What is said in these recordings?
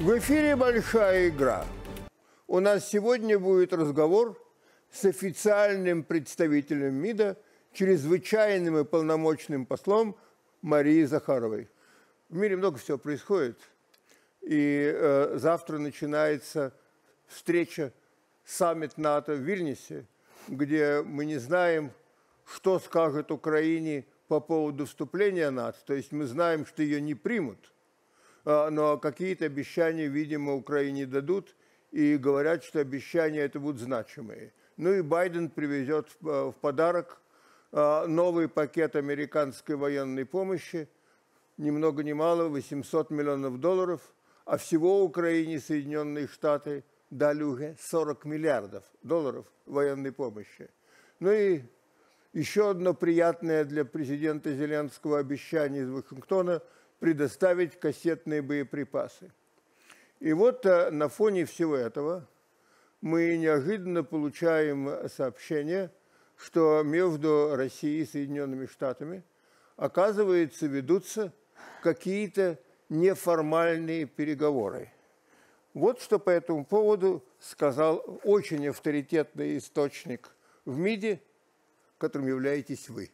В эфире «Большая игра». У нас сегодня будет разговор с официальным представителем МИДа, чрезвычайным и полномочным послом Марией Захаровой. В мире много всего происходит, и э, завтра начинается встреча, саммит НАТО в Вильнюсе, где мы не знаем, что скажет Украине по поводу вступления НАТО. То есть мы знаем, что ее не примут – а, но какие-то обещания, видимо, Украине дадут, и говорят, что обещания это будут значимые. Ну и Байден привезет в э, подарок а, новый пакет американской военной помощи, ни много ни мало, 800 миллионов долларов, а всего Украине Соединенные Штаты дали уже 40 миллиардов долларов военной помощи. Ну и еще одно приятное для президента Зеленского обещание из Вашингтона – предоставить кассетные боеприпасы. И вот э, на фоне всего этого мы неожиданно получаем э, сообщение, что между Россией и Соединенными Штатами, оказывается, ведутся какие-то неформальные переговоры. Вот что по этому поводу сказал очень авторитетный источник в МИДе, которым являетесь вы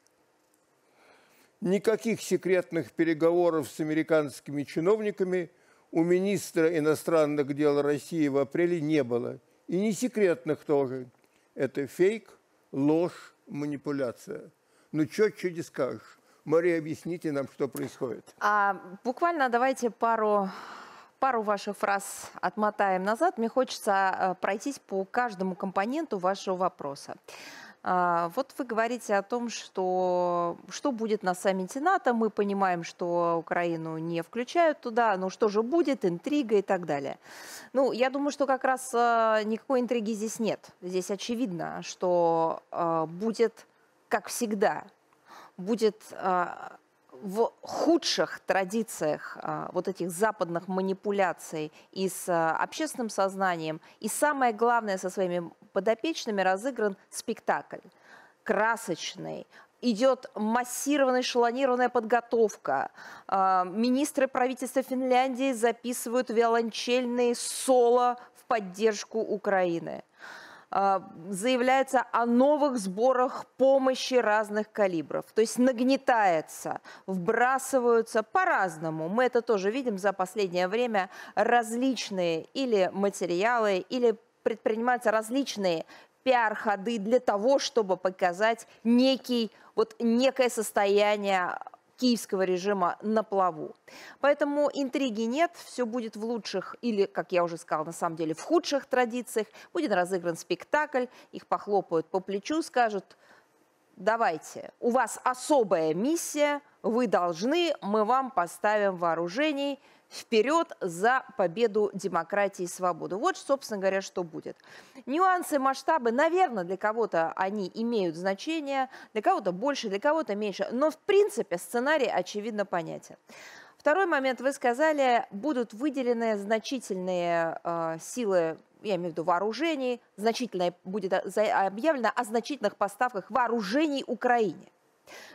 никаких секретных переговоров с американскими чиновниками у министра иностранных дел России в апреле не было. И не секретных тоже. Это фейк, ложь, манипуляция. Ну, что не скажешь. Мария, объясните нам, что происходит. А, буквально давайте пару пару ваших фраз отмотаем назад. Мне хочется а, пройтись по каждому компоненту вашего вопроса. А, вот вы говорите о том, что, что будет на саммите НАТО. Мы понимаем, что Украину не включают туда, но ну, что же будет, интрига и так далее. Ну, я думаю, что как раз а, никакой интриги здесь нет. Здесь очевидно, что а, будет, как всегда, будет в худших традициях а, вот этих западных манипуляций и с а, общественным сознанием, и самое главное, со своими подопечными разыгран спектакль. Красочный, идет массированная шалонированная подготовка. А, министры правительства Финляндии записывают виолончельные соло в поддержку Украины. А, заявляется о новых сборах помощи разных калибров. То есть нагнетается, вбрасываются по-разному. Мы это тоже видим за последнее время. Различные или материалы, или предпринимаются различные пиар-ходы для того, чтобы показать некий, вот некое состояние киевского режима на плаву. Поэтому интриги нет, все будет в лучших или, как я уже сказала, на самом деле в худших традициях. Будет разыгран спектакль, их похлопают по плечу, скажут, давайте, у вас особая миссия, вы должны, мы вам поставим вооружений – Вперед за победу демократии и свободы. Вот, собственно говоря, что будет. Нюансы, масштабы, наверное, для кого-то они имеют значение, для кого-то больше, для кого-то меньше. Но, в принципе, сценарий, очевидно, понятен. Второй момент, вы сказали, будут выделены значительные э, силы, я имею в виду вооружений, значительное будет объявлено о значительных поставках вооружений Украине.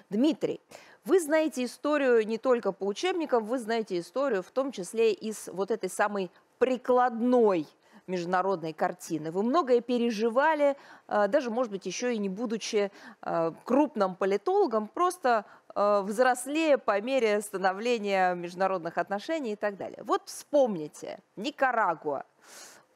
Дмитрий, вы знаете историю не только по учебникам, вы знаете историю в том числе из вот этой самой прикладной международной картины. Вы многое переживали, а, даже, может быть, еще и не будучи а, крупным политологом, просто а, взрослее по мере становления международных отношений и так далее. Вот вспомните Никарагуа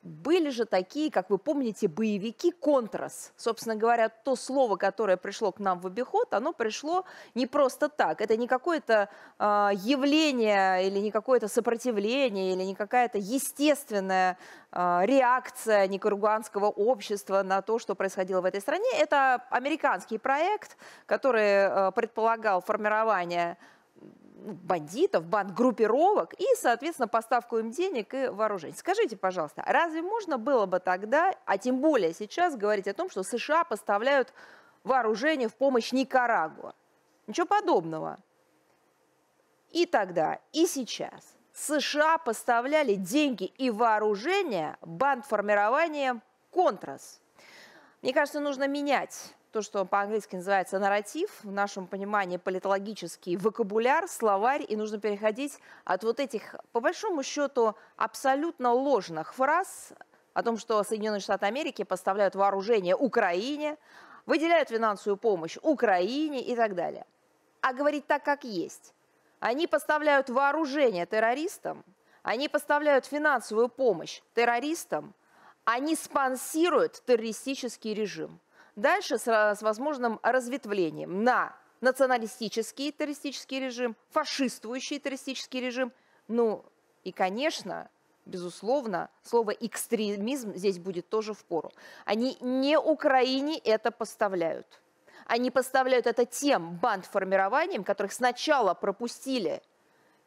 были же такие, как вы помните, боевики «Контрас». Собственно говоря, то слово, которое пришло к нам в обиход, оно пришло не просто так. Это не какое-то э, явление или не какое-то сопротивление, или не какая-то естественная э, реакция никарагуанского общества на то, что происходило в этой стране. Это американский проект, который э, предполагал формирование ну, бандитов, банд-группировок и, соответственно, поставку им денег и вооружений. Скажите, пожалуйста, разве можно было бы тогда, а тем более сейчас, говорить о том, что США поставляют вооружение в помощь Никарагуа? Ничего подобного. И тогда, и сейчас США поставляли деньги и вооружение бандформированием «Контрас». Мне кажется, нужно менять то, что по-английски называется нарратив, в нашем понимании политологический вокабуляр, словарь, и нужно переходить от вот этих, по большому счету, абсолютно ложных фраз о том, что Соединенные Штаты Америки поставляют вооружение Украине, выделяют финансовую помощь Украине и так далее. А говорить так, как есть. Они поставляют вооружение террористам, они поставляют финансовую помощь террористам, они спонсируют террористический режим. Дальше с, э, с возможным разветвлением на националистический террористический режим, фашистующий террористический режим. Ну и, конечно, безусловно, слово экстремизм здесь будет тоже в пору. Они не Украине это поставляют. Они поставляют это тем бандформированиям, которых сначала пропустили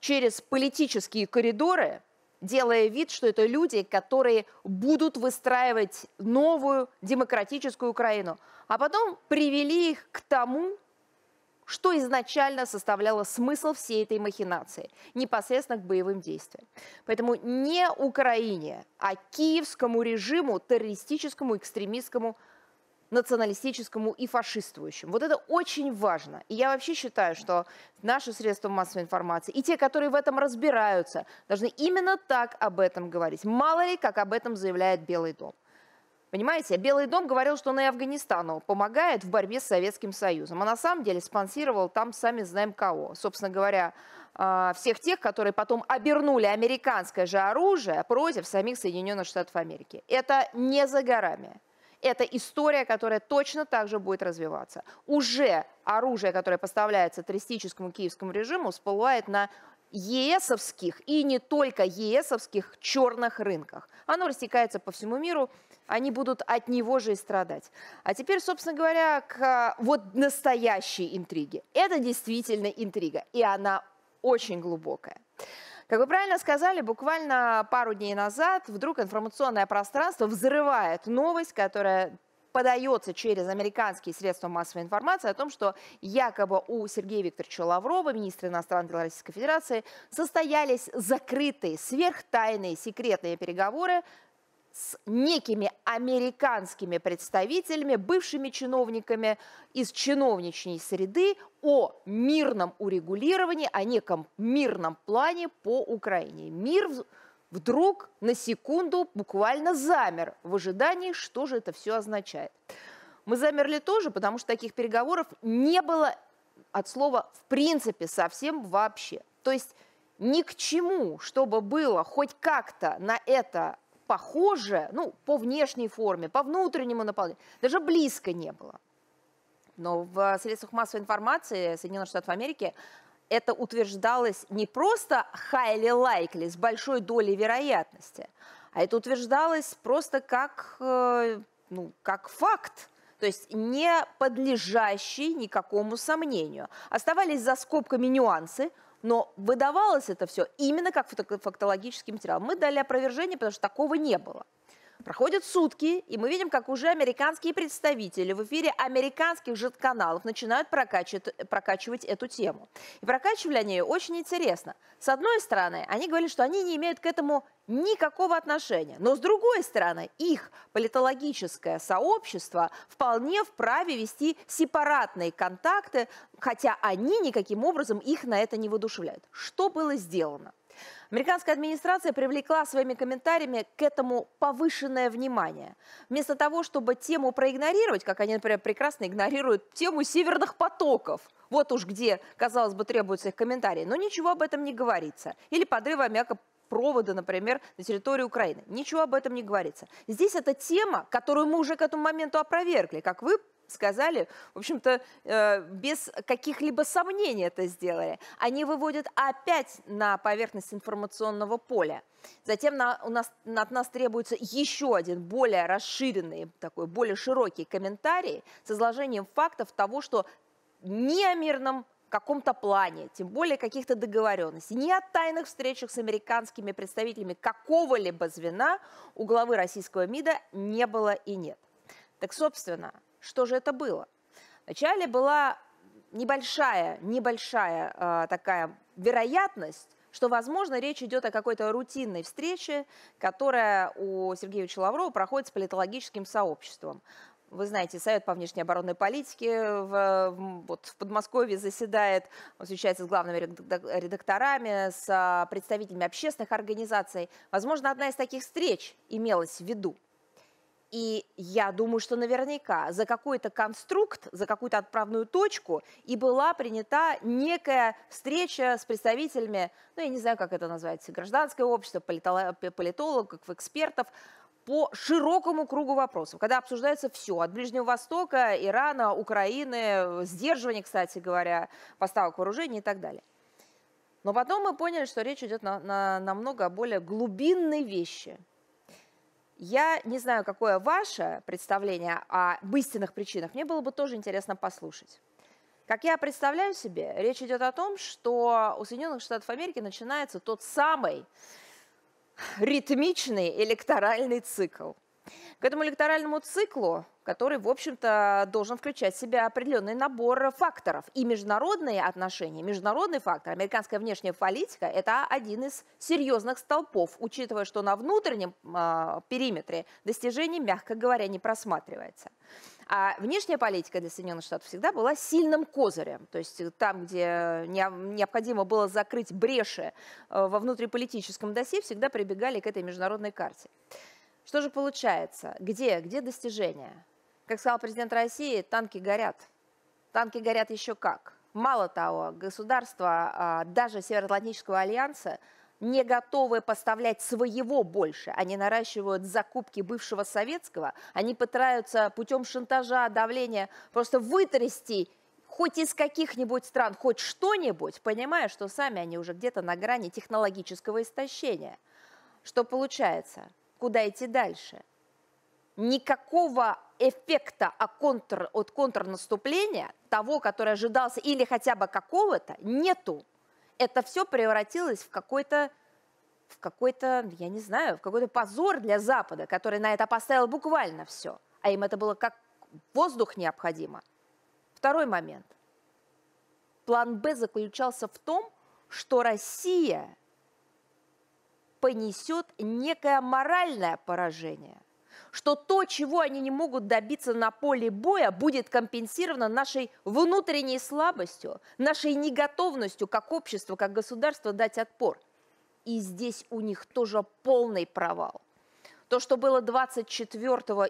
через политические коридоры – делая вид, что это люди, которые будут выстраивать новую демократическую Украину. А потом привели их к тому, что изначально составляло смысл всей этой махинации, непосредственно к боевым действиям. Поэтому не Украине, а киевскому режиму, террористическому, экстремистскому националистическому и фашистующему. Вот это очень важно. И я вообще считаю, что наши средства массовой информации и те, которые в этом разбираются, должны именно так об этом говорить. Мало ли, как об этом заявляет Белый дом. Понимаете, Белый дом говорил, что он и Афганистану помогает в борьбе с Советским Союзом, а на самом деле спонсировал там сами знаем кого. Собственно говоря, а, всех тех, которые потом обернули американское же оружие против самих Соединенных Штатов Америки. Это не за горами. Это история, которая точно так же будет развиваться. Уже оружие, которое поставляется террористическому киевскому режиму, всплывает на ЕСовских и не только ЕСовских черных рынках. Оно растекается по всему миру, они будут от него же и страдать. А теперь, собственно говоря, к а, вот настоящей интриге. Это действительно интрига, и она очень глубокая. Как вы правильно сказали, буквально пару дней назад вдруг информационное пространство взрывает новость, которая подается через американские средства массовой информации о том, что якобы у Сергея Викторовича Лаврова, министра иностранных дел Российской Федерации, состоялись закрытые, сверхтайные, секретные переговоры с некими американскими представителями, бывшими чиновниками из чиновничной среды о мирном урегулировании, о неком мирном плане по Украине. Мир вдруг на секунду буквально замер в ожидании, что же это все означает. Мы замерли тоже, потому что таких переговоров не было от слова в принципе совсем вообще. То есть ни к чему, чтобы было хоть как-то на это похоже, ну, по внешней форме, по внутреннему наполнению, даже близко не было. Но в э, средствах массовой информации Соединенных Штатов Америки это утверждалось не просто highly likely, с большой долей вероятности, а это утверждалось просто как, э, ну, как факт, то есть не подлежащий никакому сомнению. Оставались за скобками нюансы, но выдавалось это все именно как фактологический материал. Мы дали опровержение, потому что такого не было. Проходят сутки, и мы видим, как уже американские представители в эфире американских жидканалов начинают прокачивать, прокачивать эту тему. И прокачивали они ее очень интересно. С одной стороны, они говорили, что они не имеют к этому никакого отношения. Но с другой стороны, их политологическое сообщество вполне вправе вести сепаратные контакты, хотя они никаким образом их на это не воодушевляют. Что было сделано? Американская администрация привлекла своими комментариями к этому повышенное внимание. Вместо того, чтобы тему проигнорировать, как они, например, прекрасно игнорируют тему северных потоков, вот уж где, казалось бы, требуются их комментарии, но ничего об этом не говорится. Или подрыва аммиака провода, например, на территории Украины. Ничего об этом не говорится. Здесь это тема, которую мы уже к этому моменту опровергли, как вы сказали, в общем-то, э, без каких-либо сомнений это сделали. Они выводят опять на поверхность информационного поля. Затем на, у нас, от нас требуется еще один более расширенный, такой более широкий комментарий с изложением фактов того, что не о мирном каком-то плане, тем более каких-то договоренностей, ни о тайных встречах с американскими представителями какого-либо звена у главы российского МИДа не было и нет. Так, собственно, что же это было? Вначале была небольшая, небольшая э, такая вероятность, что, возможно, речь идет о какой-то рутинной встрече, которая у Сергеевича Лаврова проходит с политологическим сообществом. Вы знаете, Совет по внешней оборонной политике в, вот, в Подмосковье заседает, он встречается с главными редакторами, с представителями общественных организаций. Возможно, одна из таких встреч имелась в виду. И я думаю, что наверняка за какой-то конструкт, за какую-то отправную точку и была принята некая встреча с представителями, ну, я не знаю, как это назвать, гражданское общество, политологов, экспертов, по широкому кругу вопросов, когда обсуждается все, от Ближнего Востока, Ирана, Украины, сдерживание, кстати говоря, поставок вооружений и так далее. Но потом мы поняли, что речь идет на, на, намного более глубинные вещи – я не знаю, какое ваше представление об истинных причинах. Мне было бы тоже интересно послушать. Как я представляю себе, речь идет о том, что у Соединенных Штатов Америки начинается тот самый ритмичный электоральный цикл. К этому электоральному циклу который, в общем-то, должен включать в себя определенный набор факторов. И международные отношения, международный фактор, американская внешняя политика – это один из серьезных столпов, учитывая, что на внутреннем э, периметре достижений, мягко говоря, не просматривается. А внешняя политика для Соединенных Штатов всегда была сильным козырем. То есть там, где необходимо было закрыть бреши э, во внутриполитическом досье, всегда прибегали к этой международной карте. Что же получается? Где, где достижения? Как сказал президент России, танки горят. Танки горят еще как. Мало того, государства, а, даже Североатлантического альянса, не готовы поставлять своего больше. Они наращивают закупки бывшего советского, они пытаются путем шантажа, давления просто вытрясти хоть из каких-нибудь стран, хоть что-нибудь, понимая, что сами они уже где-то на грани технологического истощения. Что получается? Куда идти дальше? никакого эффекта а контр, от контрнаступления, того, который ожидался, или хотя бы какого-то, нету. Это все превратилось в какой-то в какой-то, я не знаю, в какой-то позор для Запада, который на это поставил буквально все. А им это было как воздух необходимо. Второй момент. План Б заключался в том, что Россия понесет некое моральное поражение – что то, чего они не могут добиться на поле боя, будет компенсировано нашей внутренней слабостью, нашей неготовностью как общество, как государство дать отпор. И здесь у них тоже полный провал. То, что было 24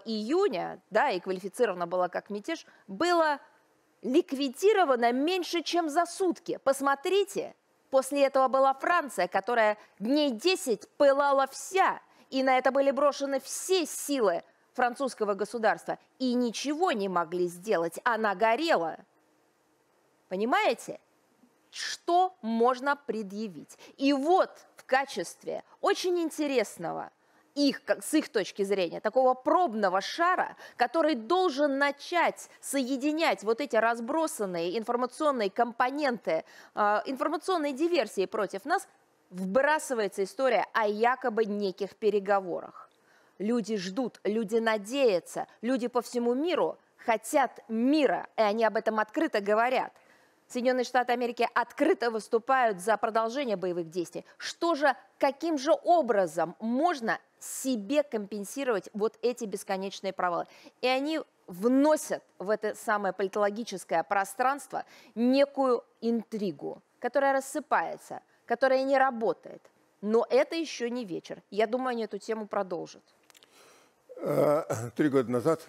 июня, да, и квалифицировано было как мятеж, было ликвидировано меньше, чем за сутки. Посмотрите, после этого была Франция, которая дней 10 пылала вся – и на это были брошены все силы французского государства. И ничего не могли сделать. Она горела. Понимаете? Что можно предъявить? И вот в качестве очень интересного их, как, с их точки зрения, такого пробного шара, который должен начать соединять вот эти разбросанные информационные компоненты, э, информационной диверсии против нас вбрасывается история о якобы неких переговорах. Люди ждут, люди надеются, люди по всему миру хотят мира, и они об этом открыто говорят. Соединенные Штаты Америки открыто выступают за продолжение боевых действий. Что же, каким же образом можно себе компенсировать вот эти бесконечные провалы? И они вносят в это самое политологическое пространство некую интригу, которая рассыпается – которая не работает. Но это еще не вечер. Я думаю, они эту тему продолжат. Э, три года назад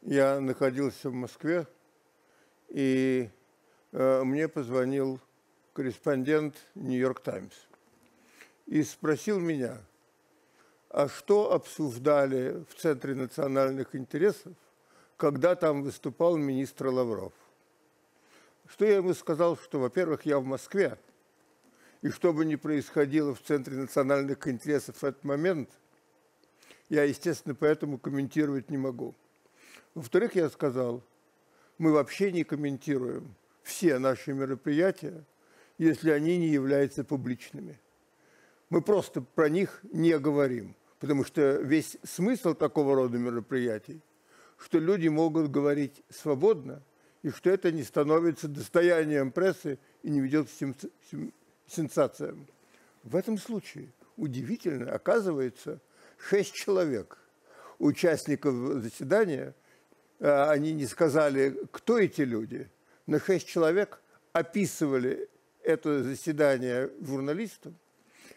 я находился в Москве, и э, мне позвонил корреспондент «Нью-Йорк Таймс» и спросил меня, а что обсуждали в Центре национальных интересов, когда там выступал министр Лавров. Что я ему сказал, что, во-первых, я в Москве – и что бы ни происходило в Центре национальных интересов в этот момент, я, естественно, поэтому комментировать не могу. Во-вторых, я сказал, мы вообще не комментируем все наши мероприятия, если они не являются публичными. Мы просто про них не говорим, потому что весь смысл такого рода мероприятий, что люди могут говорить свободно, и что это не становится достоянием прессы и не ведет к сенсациям. В этом случае удивительно оказывается шесть человек участников заседания. Э, они не сказали, кто эти люди, но шесть человек описывали это заседание журналистам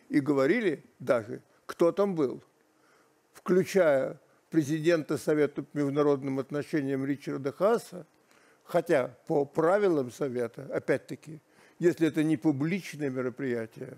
и говорили даже, кто там был, включая президента Совета по международным отношениям Ричарда Хаса, хотя по правилам Совета, опять-таки, если это не публичное мероприятие,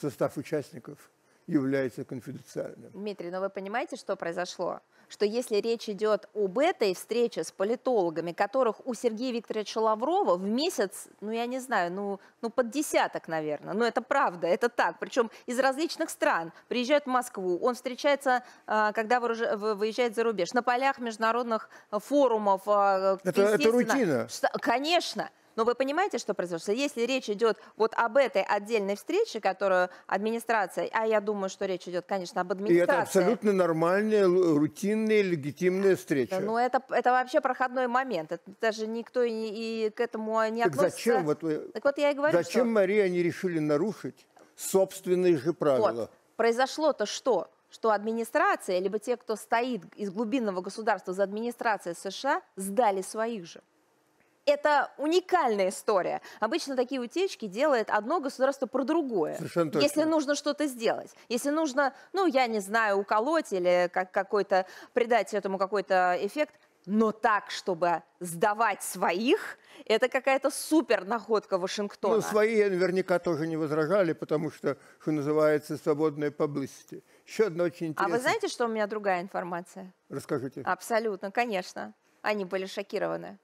состав участников является конфиденциальным. Дмитрий, но вы понимаете, что произошло? Что если речь идет об этой встрече с политологами, которых у Сергея Викторовича Лаврова в месяц, ну я не знаю, ну, ну под десяток, наверное. Но ну, это правда, это так. Причем из различных стран приезжают в Москву. Он встречается, а, когда выезжает за рубеж, на полях международных форумов. А, это, это рутина. Что, конечно. Но вы понимаете, что произошло? Если речь идет вот об этой отдельной встрече, которую администрация, а я думаю, что речь идет, конечно, об администрации. И это абсолютно нормальная, рутинная, легитимная встреча. Да, ну, это, это вообще проходной момент. Это даже никто и, и к этому не так относится. Зачем? Вот вы, так вот я и говорю, Зачем, что... Мария, они решили нарушить собственные же правила? Вот. Произошло-то что? что администрация, либо те, кто стоит из глубинного государства за администрацией США, сдали своих же это уникальная история. Обычно такие утечки делает одно государство про другое. Совершенно точно. Если нужно что-то сделать. Если нужно, ну, я не знаю, уколоть или как какой-то, придать этому какой-то эффект. Но так, чтобы сдавать своих, это какая-то супер находка Вашингтона. Ну, свои наверняка тоже не возражали, потому что, что называется, свободные publicity. Еще одно очень интересное. А вы знаете, что у меня другая информация? Расскажите. Абсолютно, конечно. Они были шокированы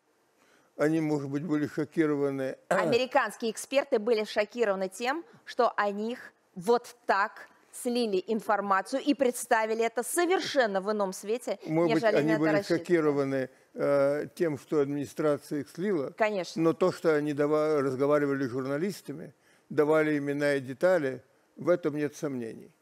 они, может быть, были шокированы. Американские эксперты были шокированы тем, что о них вот так слили информацию и представили это совершенно в ином свете, Может быть, они были рассчитывали. шокированы э, тем, что администрация их слила. Конечно. Но то, что они дава- разговаривали с журналистами, давали имена и детали, в этом нет сомнений.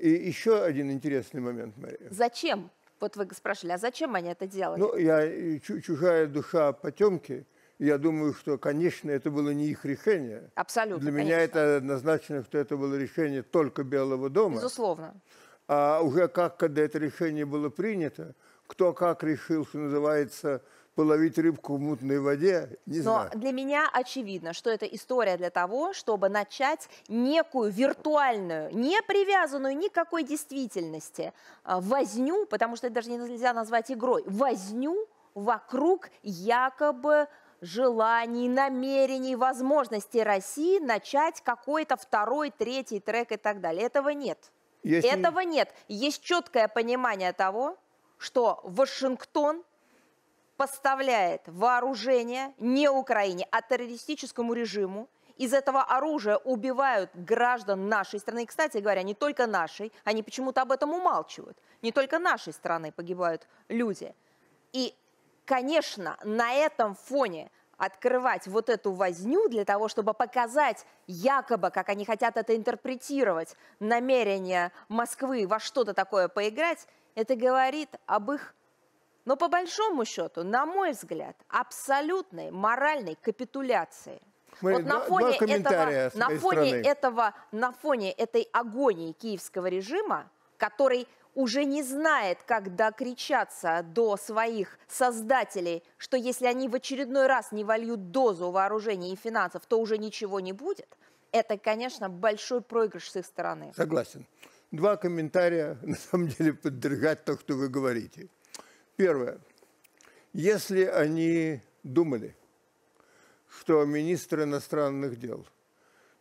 И еще один интересный момент, Мария. Зачем вот вы спрашивали, а зачем они это делали? Ну, я чужая душа потемки. Я думаю, что, конечно, это было не их решение. Абсолютно. Для меня конечно. это однозначно, что это было решение только Белого дома. Безусловно. А уже как, когда это решение было принято, кто как решил, что называется, половить рыбку в мутной воде, не Но знаю. Но для меня очевидно, что это история для того, чтобы начать некую виртуальную, не привязанную никакой действительности а, возню, потому что это даже нельзя назвать игрой, возню вокруг якобы желаний, намерений, возможностей России начать какой-то второй, третий трек и так далее. Этого нет. Если... Этого нет. Есть четкое понимание того, что Вашингтон – поставляет вооружение не Украине, а террористическому режиму. Из этого оружия убивают граждан нашей страны. И, кстати говоря, не только нашей, они почему-то об этом умалчивают. Не только нашей страны погибают люди. И, конечно, на этом фоне открывать вот эту возню для того, чтобы показать якобы, как они хотят это интерпретировать, намерение Москвы во что-то такое поиграть, это говорит об их но по большому счету, на мой взгляд, абсолютной моральной капитуляции мы вот на фоне, этого, на, фоне этого, на фоне этой агонии киевского режима, который уже не знает, как докричаться до своих создателей, что если они в очередной раз не вольют дозу вооружений и финансов, то уже ничего не будет, это, конечно, большой проигрыш с их стороны. Согласен. Два комментария, на самом деле, поддержать то, что вы говорите. Первое. Если они думали, что министр иностранных дел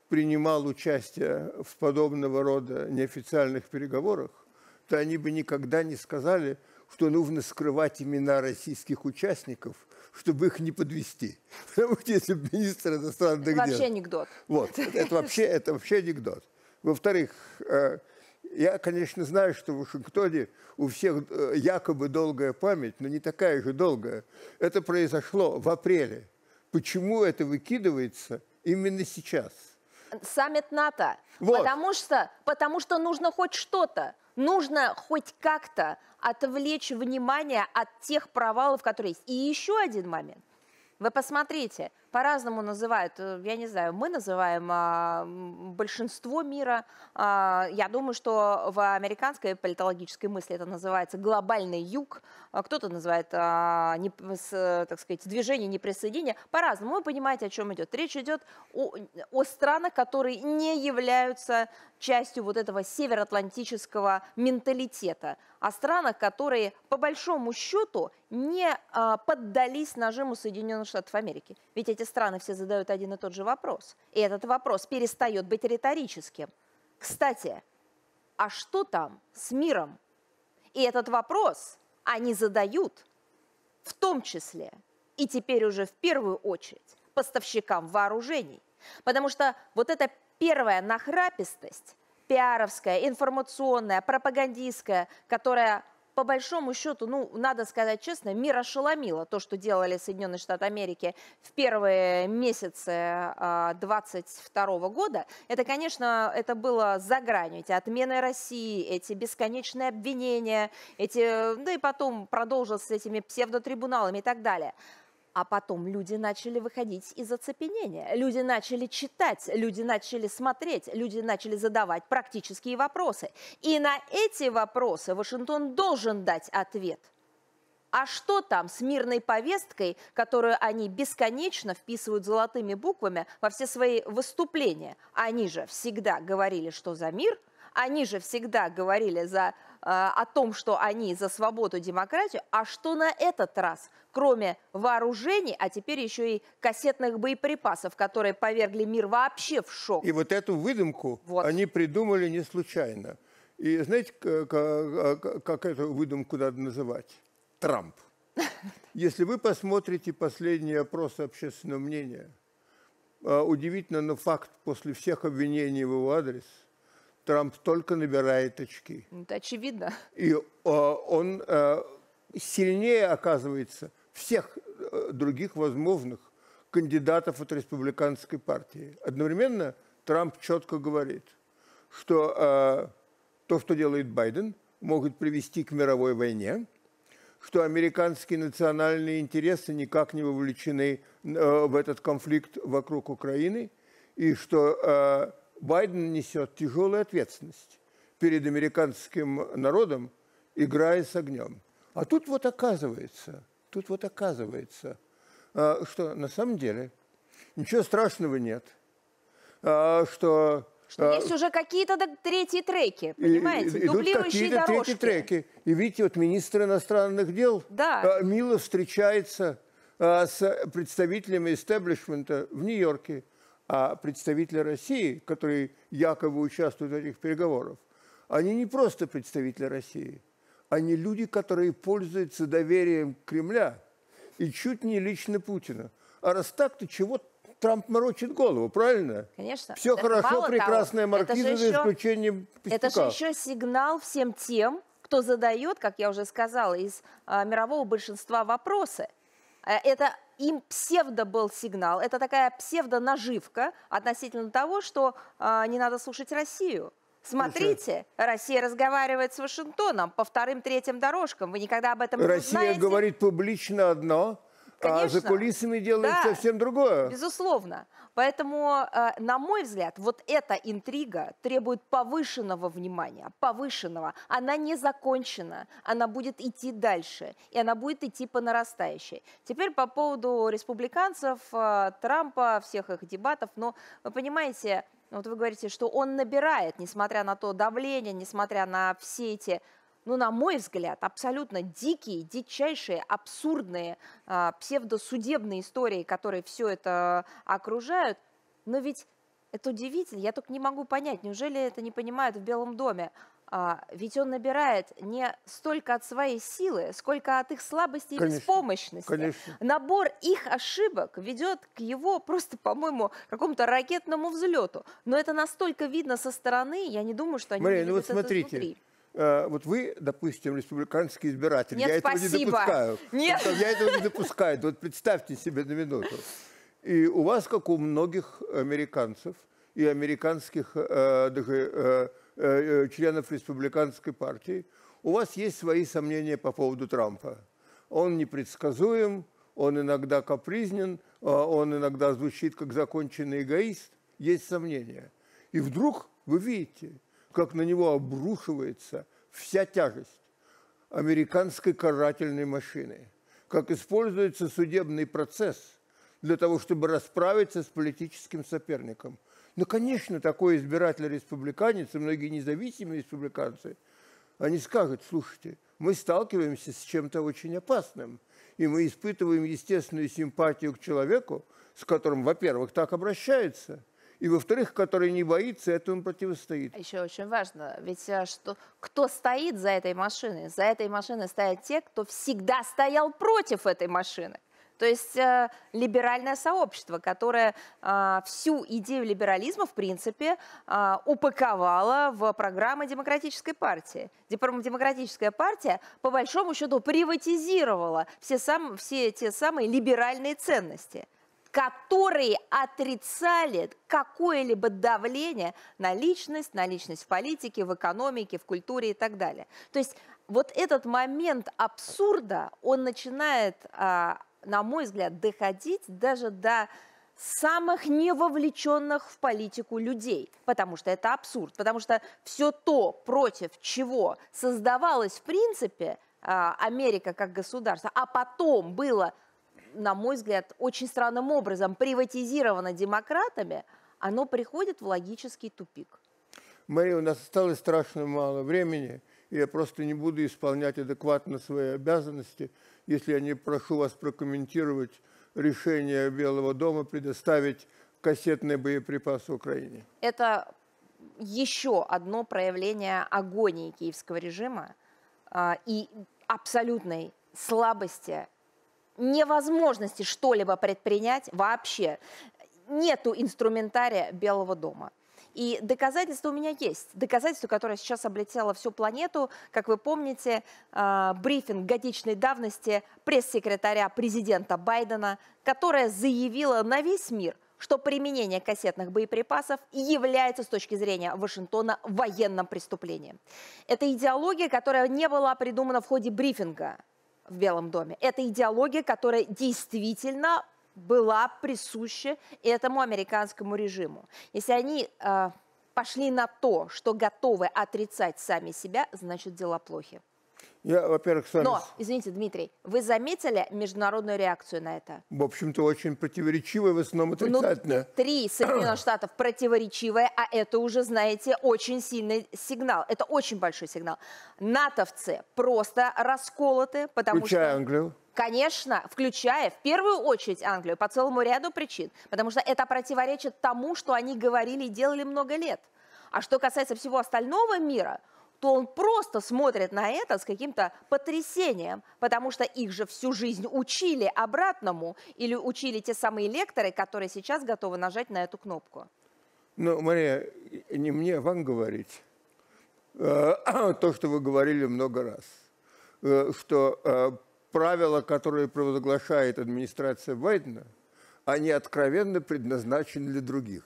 принимал участие в подобного рода неофициальных переговорах, то они бы никогда не сказали, что нужно скрывать имена российских участников, чтобы их не подвести. Потому что если министр иностранных это дел... Это вообще анекдот. Вот, это вообще, это вообще анекдот. Во-вторых, э, я, конечно, знаю, что в Вашингтоне у всех э, якобы долгая память, но не такая же долгая. Это произошло в апреле. Почему это выкидывается именно сейчас? Саммит НАТО. Вот. Потому, что, потому что нужно хоть что-то. Нужно хоть как-то отвлечь внимание от тех провалов, которые есть. И еще один момент. Вы посмотрите, по-разному называют. Э, я не знаю, мы называем а, большинство мира. А, я думаю, что в американской политологической мысли это называется глобальный юг. А, кто-то называет, а, не, с, э, так сказать, движение неприсоединения. По-разному. Вы понимаете, о чем идет. Речь идет о, о странах, которые не являются частью вот этого североатлантического менталитета. О странах, которые, по большому счету, не а, поддались нажиму Соединенных Штатов Америки. Ведь эти страны все задают один и тот же вопрос. И этот вопрос перестает быть риторическим. Кстати, а что там с миром? И этот вопрос они задают в том числе и теперь уже в первую очередь поставщикам вооружений. Потому что вот эта первая нахрапистость, пиаровская, информационная, пропагандистская, которая по большому счету, ну, надо сказать честно, мир ошеломило то, что делали Соединенные Штаты Америки в первые месяцы 22 а, -го года. Это, конечно, это было за гранью. Эти отмены России, эти бесконечные обвинения, эти, да и потом продолжилось с этими псевдотрибуналами и так далее. А потом люди начали выходить из оцепенения, люди начали читать, люди начали смотреть, люди начали задавать практические вопросы. И на эти вопросы Вашингтон должен дать ответ. А что там с мирной повесткой, которую они бесконечно вписывают золотыми буквами во все свои выступления? Они же всегда говорили, что за мир, они же всегда говорили за Э, о том, что они за свободу, и демократию, а что на этот раз, кроме вооружений, а теперь еще и кассетных боеприпасов, которые повергли мир вообще в шок. И вот эту выдумку вот. они придумали не случайно. И знаете, как, как эту выдумку надо называть? Трамп. Если вы посмотрите последние опросы общественного мнения, а, удивительно, но факт после всех обвинений в его адрес – Трамп только набирает очки. Это очевидно. И э, он э, сильнее оказывается всех э, других возможных кандидатов от республиканской партии. Одновременно Трамп четко говорит, что то, что делает Байден, могут привести к мировой войне, что американские национальные интересы никак не вовлечены в этот конфликт вокруг Украины, и что Байден несет тяжелую ответственность перед американским народом, играя с огнем. А тут вот оказывается, тут вот оказывается, а, что на самом деле ничего страшного нет, а, что что а, есть уже какие-то третьи треки, понимаете, идут дублирующие какие-то дорожки. третьи треки. И видите, вот министр иностранных дел да. мило встречается с представителями истеблишмента в Нью-Йорке а представители России, которые якобы участвуют в этих переговорах, они не просто представители России, они люди, которые пользуются доверием Кремля и чуть не лично Путина. А раз так, то чего Трамп морочит голову, правильно? Конечно. Все это хорошо, прекрасная маркиза, за исключением Пестюка. Это же еще сигнал всем тем, кто задает, как я уже сказала, из а, мирового большинства вопросы. А это им псевдо был сигнал, это такая псевдо наживка относительно того, что э, не надо слушать Россию. Смотрите, Россия разговаривает с Вашингтоном по вторым, третьим дорожкам. Вы никогда об этом Россия не знаете. Россия говорит публично одно, Конечно. А за кулисами делается да, совсем другое. Безусловно. Поэтому, э, на мой взгляд, вот эта интрига требует повышенного внимания, повышенного. Она не закончена, она будет идти дальше, и она будет идти по нарастающей. Теперь по поводу республиканцев, э, Трампа, всех их дебатов. Но вы понимаете, вот вы говорите, что он набирает, несмотря на то давление, несмотря на все эти ну, на мой взгляд, абсолютно дикие, дичайшие, абсурдные э, псевдосудебные истории, которые все это окружают. Но ведь это удивительно, я только не могу понять, неужели это не понимают в Белом доме? А, ведь он набирает не столько от своей силы, сколько от их слабости конечно, и беспомощности. Конечно. Набор их ошибок ведет к его просто, по-моему, какому-то ракетному взлету. Но это настолько видно со стороны, я не думаю, что они Мария, ну вот смотрите, изнутри. Э, вот вы, допустим, республиканский избиратель, Нет, я спасибо. этого не допускаю. Нет. Я этого не допускаю. Вот представьте себе на минуту. И у вас, как у многих американцев и американских э, даже, э, членов республиканской партии, у вас есть свои сомнения по поводу Трампа. Он непредсказуем, он иногда капризнен, он иногда звучит как законченный эгоист. Есть сомнения. И вдруг вы видите – как на него обрушивается вся тяжесть американской карательной машины, как используется судебный процесс для того, чтобы расправиться с политическим соперником. Ну, конечно, такой избиратель-республиканец и многие независимые республиканцы, они скажут, слушайте, мы сталкиваемся с чем-то очень опасным, и мы испытываем естественную симпатию к человеку, с которым, во-первых, так обращаются – и, во-вторых, который не боится, этому противостоит. А еще очень важно, ведь а, что, кто стоит за этой машиной? За этой машиной стоят те, кто всегда стоял против этой машины. То есть э, либеральное сообщество, которое э, всю идею либерализма, в принципе, э, упаковало в программы демократической партии. Демократическая партия, по большому счету, приватизировала все, сам, все те самые либеральные ценности – которые отрицали какое-либо давление на личность, на личность в политике, в экономике, в культуре и так далее. То есть вот этот момент абсурда, он начинает, а, на мой взгляд, доходить даже до самых невовлеченных в политику людей, потому что это абсурд, потому что все то, против чего создавалась в принципе а, Америка как государство, а потом было на мой взгляд, очень странным образом приватизировано демократами, оно приходит в логический тупик. Мария, у нас осталось страшно мало времени, и я просто не буду исполнять адекватно свои обязанности, если я не прошу вас прокомментировать решение Белого дома предоставить кассетные боеприпасы Украине. Это еще одно проявление агонии киевского режима э, и абсолютной слабости невозможности что-либо предпринять вообще. Нету инструментария Белого дома. И доказательства у меня есть. Доказательство, которое сейчас облетело всю планету. Как вы помните, э, брифинг годичной давности пресс-секретаря президента Байдена, которая заявила на весь мир, что применение кассетных боеприпасов является с точки зрения Вашингтона военным преступлением. Это идеология, которая не была придумана в ходе брифинга в Белом доме. Это идеология, которая действительно была присуща этому американскому режиму. Если они э, пошли на то, что готовы отрицать сами себя, значит дела плохи. Я, во-первых, с Но, извините, Дмитрий, вы заметили международную реакцию на это? В общем-то, очень противоречивая, в основном ну, отрицательная. Ну, три Соединенных Штатов противоречивая, а это уже, знаете, очень сильный сигнал. Это очень большой сигнал. НАТОвцы просто расколоты, потому Включая что... Англию. Конечно, включая в первую очередь Англию по целому ряду причин, потому что это противоречит тому, что они говорили и делали много лет. А что касается всего остального мира – то он просто смотрит на это с каким-то потрясением, потому что их же всю жизнь учили обратному или учили те самые лекторы, которые сейчас готовы нажать на эту кнопку. Ну, Мария, не мне а вам говорить э, то, что вы говорили много раз, э, что э, правила, которые провозглашает администрация Байдена, они откровенно предназначены для других.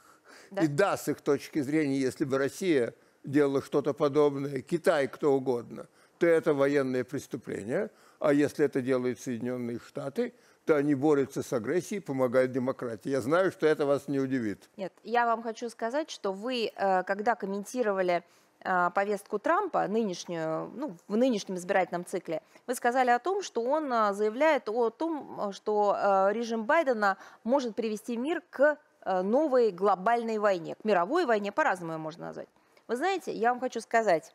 Да? И да, с их точки зрения, если бы Россия делала что-то подобное, Китай, кто угодно, то это военное преступление. А если это делают Соединенные Штаты, то они борются с агрессией, помогают демократии. Я знаю, что это вас не удивит. Нет, я вам хочу сказать, что вы, э, когда комментировали э, повестку Трампа, нынешнюю, ну, в нынешнем избирательном цикле, вы сказали о том, что он э, заявляет о том, что режим Байдена может привести мир к новой глобальной войне, к мировой войне, по-разному ее можно назвать. Вы знаете, я вам хочу сказать,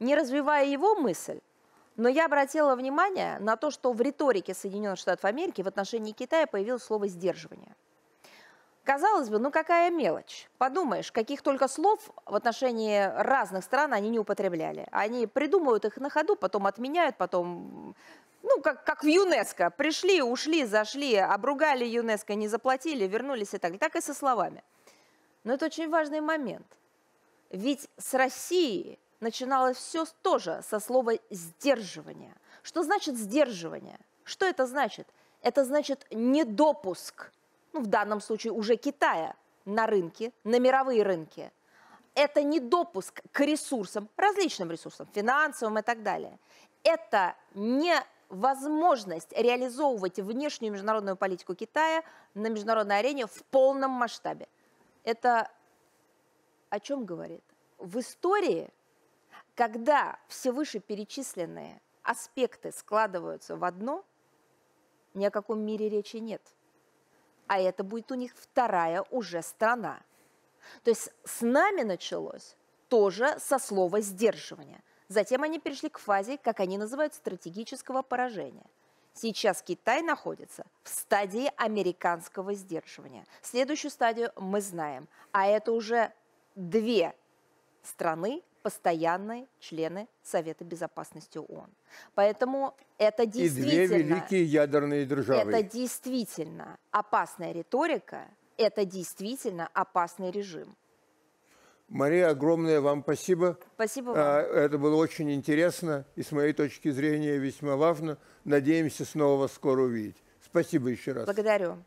не развивая его мысль, но я обратила внимание на то, что в риторике Соединенных Штатов Америки в отношении Китая появилось слово «сдерживание». Казалось бы, ну какая мелочь. Подумаешь, каких только слов в отношении разных стран они не употребляли. Они придумывают их на ходу, потом отменяют, потом ну, как, как в ЮНЕСКО. Пришли, ушли, зашли, обругали ЮНЕСКО, не заплатили, вернулись и так. Так и со словами. Но это очень важный момент. Ведь с России начиналось все тоже со слова «сдерживание». Что значит «сдерживание»? Что это значит? Это значит недопуск, ну, в данном случае уже Китая, на рынки, на мировые рынки. Это недопуск к ресурсам, различным ресурсам, финансовым и так далее. Это невозможность реализовывать внешнюю международную политику Китая на международной арене в полном масштабе. Это о чем говорит? В истории, когда все вышеперечисленные аспекты складываются в одно, ни о каком мире речи нет. А это будет у них вторая уже страна. То есть с нами началось тоже со слова сдерживания. Затем они перешли к фазе, как они называют, стратегического поражения. Сейчас Китай находится в стадии американского сдерживания. Следующую стадию мы знаем, а это уже две страны постоянные члены Совета Безопасности ООН. Поэтому это действительно... И две великие ядерные державы. Это действительно опасная риторика, это действительно опасный режим. Мария, огромное вам спасибо. Спасибо а, вам. Это было очень интересно и, с моей точки зрения, весьма важно. Надеемся снова вас скоро увидеть. Спасибо еще раз. Благодарю.